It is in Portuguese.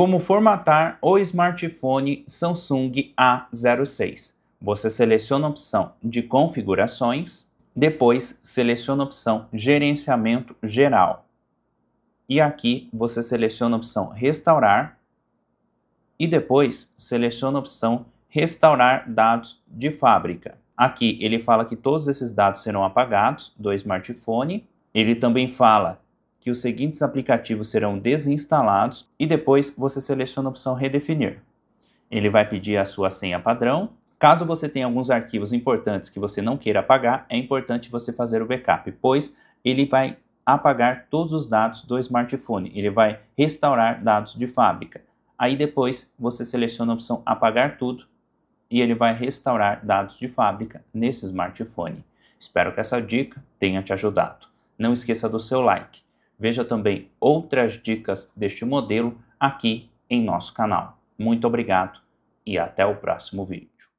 como formatar o smartphone Samsung A06. Você seleciona a opção de configurações, depois seleciona a opção gerenciamento geral. E aqui você seleciona a opção restaurar e depois seleciona a opção restaurar dados de fábrica. Aqui ele fala que todos esses dados serão apagados do smartphone. Ele também fala que os seguintes aplicativos serão desinstalados e depois você seleciona a opção Redefinir. Ele vai pedir a sua senha padrão. Caso você tenha alguns arquivos importantes que você não queira apagar, é importante você fazer o backup, pois ele vai apagar todos os dados do smartphone, ele vai restaurar dados de fábrica. Aí depois você seleciona a opção apagar tudo e ele vai restaurar dados de fábrica nesse smartphone. Espero que essa dica tenha te ajudado. Não esqueça do seu like. Veja também outras dicas deste modelo aqui em nosso canal. Muito obrigado e até o próximo vídeo.